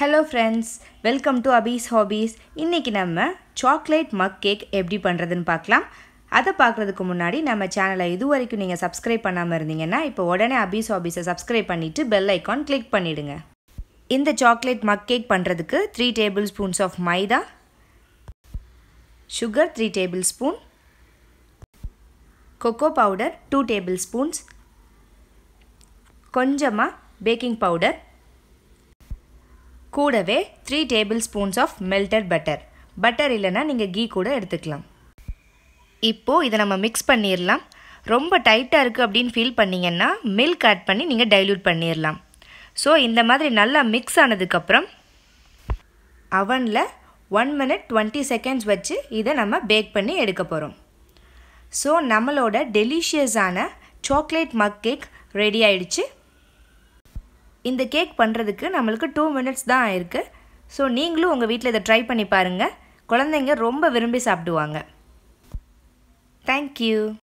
hello friends welcome to அபீஸ் ஹாபீஸ் இன்றைக்கி நம்ம சாக்லேட் மக் கேக் எப்படி பண்ணுறதுன்னு பார்க்கலாம் அதை பார்க்குறதுக்கு முன்னாடி நம்ம சேனலை இது வரைக்கும் நீங்கள் சப்ஸ்கிரைப் பண்ணாமல் இருந்தீங்கன்னா இப்போ உடனே அபீஸ் ஹாபீஸை சப்ஸ்கிரைப் பண்ணிவிட்டு பெல் ஐக்கான் கிளிக் பண்ணிவிடுங்க இந்த சாக்லேட் மக் கேக் பண்ணுறதுக்கு three tablespoons of maida sugar three tablespoon cocoa powder two tablespoons கொஞ்சமாக பேக்கிங் பவுடர் கூடவே three tablespoons of melted butter butter இல்லைன்னா நீங்கள் கீ கூட எடுத்துக்கலாம் இப்போது இதை நம்ம மிக்ஸ் பண்ணிடலாம் ரொம்ப டைட்டாக இருக்குது அப்படின்னு ஃபீல் பண்ணிங்கன்னா மில்க் ஆட் பண்ணி நீங்கள் டைல்யூட் பண்ணிடலாம் ஸோ இந்த மாதிரி நல்லா மிக்ஸ் ஆனதுக்கப்புறம் அவனில் ஒன் மினிட் டுவெண்ட்டி செகண்ட்ஸ் வச்சு இதை நம்ம பேக் பண்ணி எடுக்க போகிறோம் ஸோ நம்மளோட டெலிஷியஸான சாக்லேட் மக் கேக் ரெடி ஆயிடுச்சு இந்த கேக் பண்ணுறதுக்கு நம்மளுக்கு டூ மினிட்ஸ் தான் ஆயிருக்கு ஸோ நீங்களும் உங்கள் வீட்டில் இதை ட்ரை பண்ணி பாருங்கள் குழந்தைங்க ரொம்ப விரும்பி சாப்பிடுவாங்க தேங்க்யூ